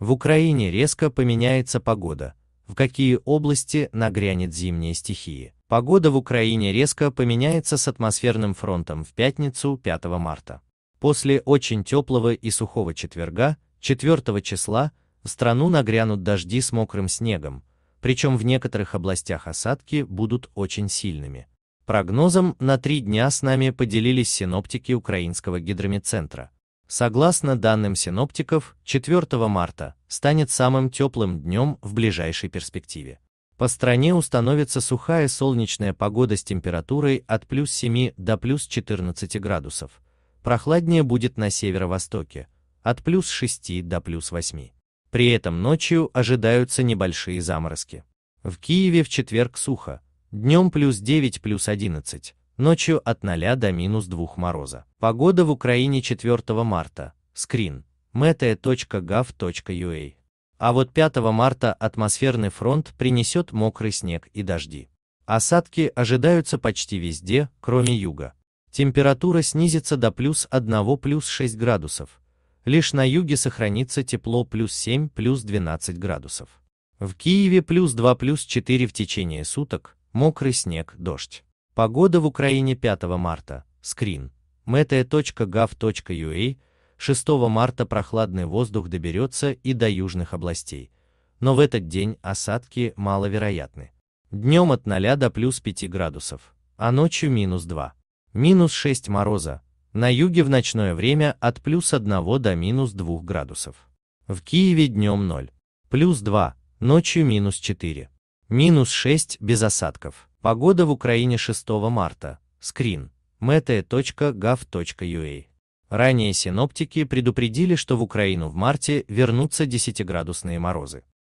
В Украине резко поменяется погода. В какие области нагрянет зимняя стихия? Погода в Украине резко поменяется с атмосферным фронтом в пятницу 5 марта. После очень теплого и сухого четверга, 4 числа, в страну нагрянут дожди с мокрым снегом, причем в некоторых областях осадки будут очень сильными. Прогнозом на три дня с нами поделились синоптики Украинского гидромедцентра согласно данным синоптиков, 4 марта станет самым теплым днем в ближайшей перспективе. По стране установится сухая солнечная погода с температурой от плюс 7 до плюс 14 градусов. Прохладнее будет на северо-востоке, от плюс 6 до плюс 8. При этом ночью ожидаются небольшие заморозки. В Киеве в четверг сухо, днем плюс 9 плюс 11, Ночью от 0 до минус 2 мороза. Погода в Украине 4 марта. Скрин. mete.gov.ua а вот 5 марта атмосферный фронт принесет мокрый снег и дожди. Осадки ожидаются почти везде, кроме юга. Температура снизится до плюс 1 плюс 6 градусов. Лишь на юге сохранится тепло плюс 7 плюс 12 градусов. В Киеве плюс 2 плюс 4 в течение суток, мокрый снег, дождь. Погода в Украине 5 марта. Скрин. metea.gov.ua 6 марта прохладный воздух доберется и до южных областей, но в этот день осадки маловероятны. Днем от 0 до плюс 5 градусов, а ночью минус 2. Минус 6 мороза, на юге в ночное время от плюс 1 до минус 2 градусов. В Киеве днем 0, плюс 2, ночью минус 4. Минус 6 без осадков. Погода в Украине 6 марта. Скрин. mete.gov.ua Ранее синоптики предупредили, что в Украину в марте вернутся 10-градусные морозы.